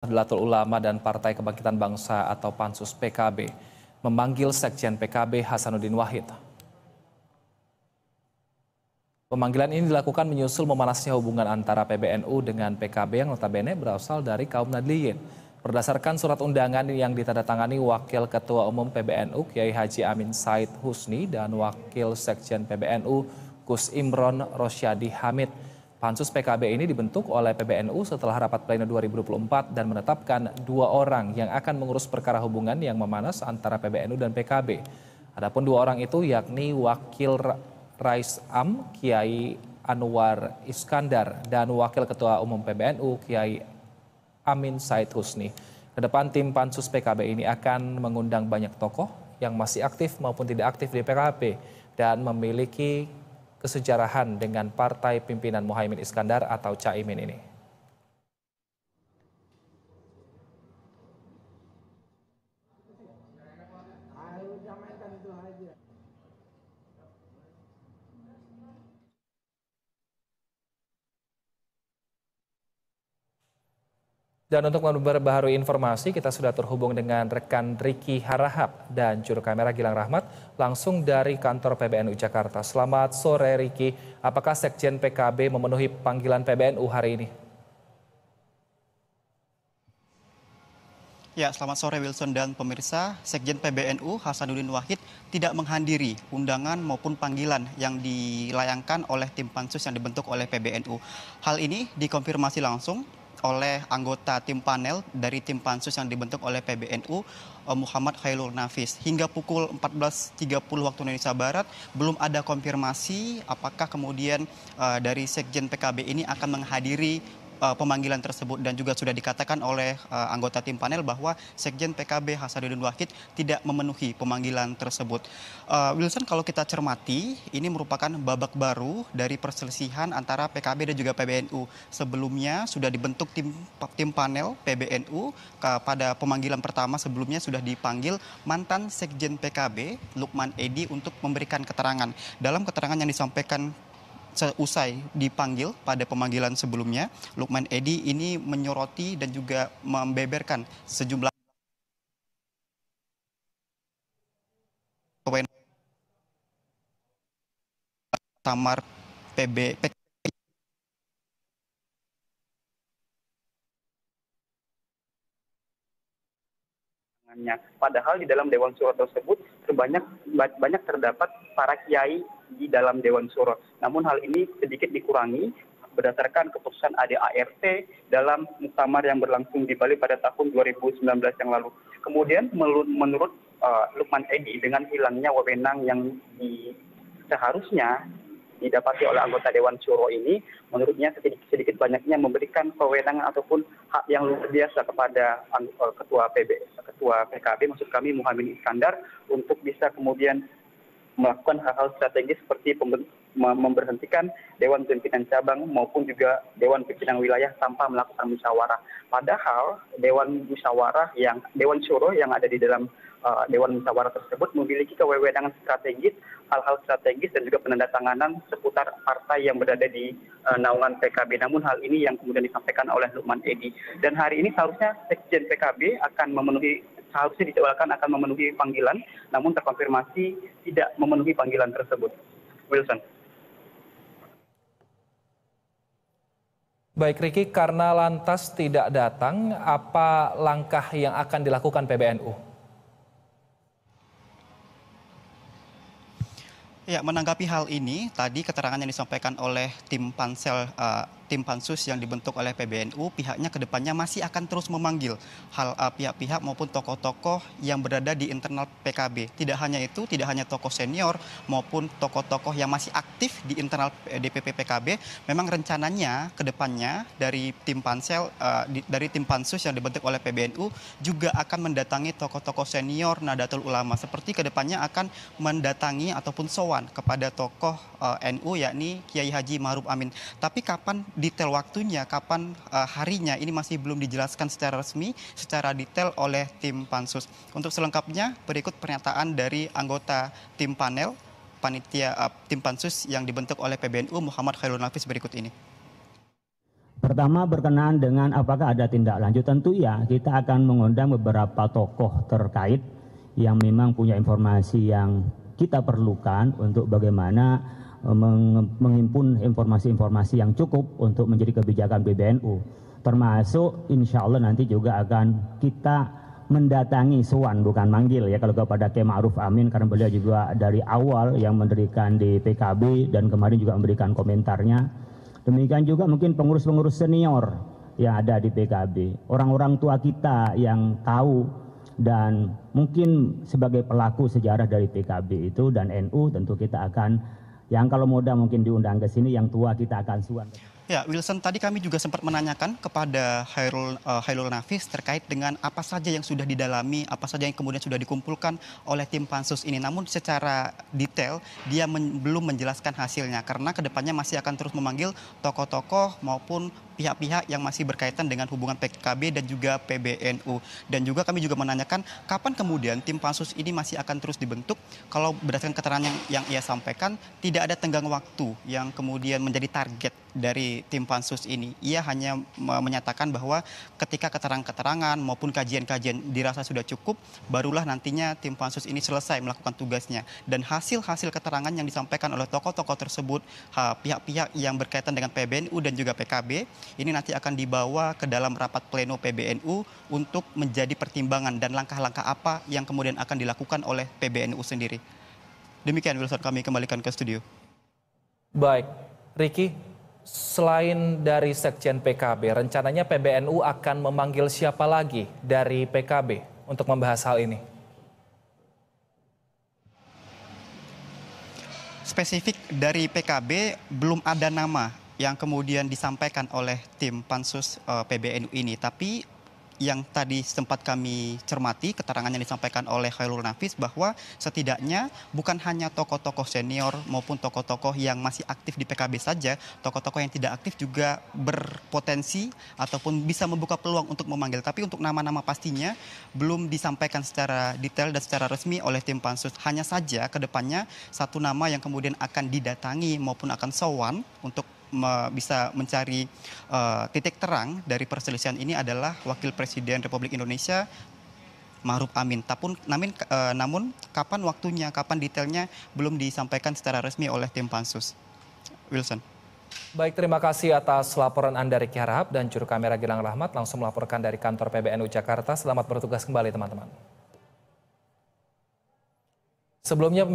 Nahdlatul Ulama dan Partai Kebangkitan Bangsa atau Pansus PKB memanggil Sekjen PKB Hasanuddin Wahid. Pemanggilan ini dilakukan menyusul memanasnya hubungan antara PBNU dengan PKB yang notabene berasal dari kaum Nadliyin. Berdasarkan surat undangan yang ditandatangani Wakil Ketua Umum PBNU Kiai Haji Amin Said Husni dan Wakil Sekjen PBNU Gus Imron Rosyadi Hamid, Pansus PKB ini dibentuk oleh PBNU setelah rapat pleno 2024 dan menetapkan dua orang yang akan mengurus perkara hubungan yang memanas antara PBNU dan PKB. Adapun dua orang itu yakni Wakil Rais Am Kiai Anwar Iskandar dan Wakil Ketua Umum PBNU Kiai Amin Said Husni. Kedepan tim Pansus PKB ini akan mengundang banyak tokoh yang masih aktif maupun tidak aktif di PKB dan memiliki kesejarahan dengan partai pimpinan Muhaimin Iskandar atau Caimin ini? Dan untuk memperbaharui informasi, kita sudah terhubung dengan rekan Riki Harahap dan juru kamera Gilang Rahmat langsung dari kantor PBNU Jakarta. Selamat sore Riki, apakah Sekjen PKB memenuhi panggilan PBNU hari ini? Ya, selamat sore Wilson dan pemirsa. Sekjen PBNU Hasanuddin Wahid tidak menghadiri undangan maupun panggilan yang dilayangkan oleh tim pansus yang dibentuk oleh PBNU. Hal ini dikonfirmasi langsung oleh anggota tim panel dari tim pansus yang dibentuk oleh PBNU eh, Muhammad Khairul Nafis. Hingga pukul 14.30 waktu Indonesia Barat belum ada konfirmasi apakah kemudian uh, dari Sekjen PKB ini akan menghadiri uh, pemanggilan tersebut dan juga sudah dikatakan oleh uh, anggota tim panel bahwa Sekjen PKB Hasanuddin Wahid tidak memenuhi pemanggilan tersebut. Uh, Wilson kalau kita cermati ini merupakan babak baru dari perselisihan antara PKB dan juga PBNU. Sebelumnya sudah dibentuk tim tim panel PBNU ke, pada pemanggilan pertama sebelumnya sudah dipanggil mantan Sekjen PKB Lukman Edi untuk memberikan keterangan. Dalam keterangan yang disampaikan seusai dipanggil pada pemanggilan sebelumnya, Lukman Edi ini menyoroti dan juga membeberkan sejumlah Tamar PB Padahal di dalam Dewan Suro tersebut terbanyak banyak terdapat para kiai di dalam Dewan Suro. Namun hal ini sedikit dikurangi berdasarkan keputusan ADART dalam muktamar yang berlangsung di Bali pada tahun 2019 yang lalu. Kemudian menurut uh, Lukman Edi dengan hilangnya wewenang yang di, seharusnya didapati oleh anggota Dewan Suro ini, menurutnya sedikit, sedikit banyaknya memberikan kewenangan ataupun hak yang luar biasa kepada uh, Ketua PB, Ketua PKB, maksud kami Muhammad Iskandar, untuk bisa kemudian melakukan hal hal strategis seperti memberhentikan dewan pimpinan cabang maupun juga dewan pimpinan wilayah tanpa melakukan musyawarah. Padahal dewan musyawarah yang dewan syuro yang ada di dalam uh, dewan musyawarah tersebut memiliki kewenangan strategis, hal-hal strategis dan juga penandatanganan seputar partai yang berada di uh, naungan PKB. Namun hal ini yang kemudian disampaikan oleh Lukman Edi. Dan hari ini seharusnya Sekjen PKB akan memenuhi seharusnya dijadwalkan akan memenuhi panggilan, namun terkonfirmasi tidak memenuhi panggilan tersebut. Wilson. Baik Riki, karena lantas tidak datang, apa langkah yang akan dilakukan PBNU? Ya, menanggapi hal ini, tadi keterangan yang disampaikan oleh tim pansel uh, tim pansus yang dibentuk oleh PBNU pihaknya kedepannya masih akan terus memanggil hal eh, pihak-pihak maupun tokoh-tokoh yang berada di internal PKB. Tidak hanya itu, tidak hanya tokoh senior maupun tokoh-tokoh yang masih aktif di internal eh, DPP PKB, memang rencananya kedepannya dari tim pansel uh, di, dari tim pansus yang dibentuk oleh PBNU juga akan mendatangi tokoh-tokoh senior Nahdlatul Ulama seperti kedepannya akan mendatangi ataupun sowan kepada tokoh uh, NU yakni Kiai Haji Maruf Amin. Tapi kapan detail waktunya, kapan eh, harinya ini masih belum dijelaskan secara resmi, secara detail oleh tim pansus. Untuk selengkapnya berikut pernyataan dari anggota tim panel panitia uh, tim pansus yang dibentuk oleh PBNU Muhammad Khairul Nafis berikut ini. Pertama berkenaan dengan apakah ada tindak lanjut tentu ya kita akan mengundang beberapa tokoh terkait yang memang punya informasi yang kita perlukan untuk bagaimana menghimpun informasi-informasi yang cukup untuk menjadi kebijakan PBNU. Termasuk insya Allah nanti juga akan kita mendatangi suan bukan manggil ya kalau kepada K. Ma'ruf Amin karena beliau juga dari awal yang mendirikan di PKB dan kemarin juga memberikan komentarnya. Demikian juga mungkin pengurus-pengurus senior yang ada di PKB, orang-orang tua kita yang tahu dan mungkin sebagai pelaku sejarah dari PKB itu dan NU tentu kita akan yang kalau muda mungkin diundang ke sini, yang tua kita akan suan. Ya, Wilson, tadi kami juga sempat menanyakan kepada Hairul, uh, Hairul Nafis terkait dengan apa saja yang sudah didalami, apa saja yang kemudian sudah dikumpulkan oleh tim pansus ini. Namun secara detail dia men belum menjelaskan hasilnya karena kedepannya masih akan terus memanggil tokoh-tokoh maupun pihak-pihak yang masih berkaitan dengan hubungan PKB dan juga PBNU. Dan juga kami juga menanyakan kapan kemudian tim pansus ini masih akan terus dibentuk kalau berdasarkan keterangan yang, yang ia sampaikan tidak ada tenggang waktu yang kemudian menjadi target dari tim pansus ini. Ia hanya menyatakan bahwa ketika keterangan-keterangan maupun kajian-kajian dirasa sudah cukup, barulah nantinya tim pansus ini selesai melakukan tugasnya. Dan hasil-hasil keterangan yang disampaikan oleh tokoh-tokoh tersebut, pihak-pihak yang berkaitan dengan PBNU dan juga PKB, ini nanti akan dibawa ke dalam rapat pleno PBNU untuk menjadi pertimbangan dan langkah-langkah apa yang kemudian akan dilakukan oleh PBNU sendiri. Demikian Wilson kami kembalikan ke studio. Baik, Riki, selain dari Sekjen PKB, rencananya PBNU akan memanggil siapa lagi dari PKB untuk membahas hal ini? spesifik dari PKB belum ada nama yang kemudian disampaikan oleh tim pansus uh, eh, PBNU ini. Tapi yang tadi sempat kami cermati keterangan yang disampaikan oleh Khairul Nafis bahwa setidaknya bukan hanya tokoh-tokoh senior maupun tokoh-tokoh yang masih aktif di PKB saja, tokoh-tokoh yang tidak aktif juga berpotensi ataupun bisa membuka peluang untuk memanggil. Tapi untuk nama-nama pastinya belum disampaikan secara detail dan secara resmi oleh tim pansus. Hanya saja ke depannya satu nama yang kemudian akan didatangi maupun akan sowan untuk me bisa mencari uh, titik terang dari perselisihan ini adalah Wakil Presiden Republik Indonesia Ma'ruf Amin. Tapun, namin, uh, namun kapan waktunya, kapan detailnya belum disampaikan secara resmi oleh tim pansus. Wilson. Baik, terima kasih atas laporan Anda Riki Harahap dan juru kamera Gilang Rahmat langsung melaporkan dari kantor PBNU Jakarta. Selamat bertugas kembali teman-teman. Sebelumnya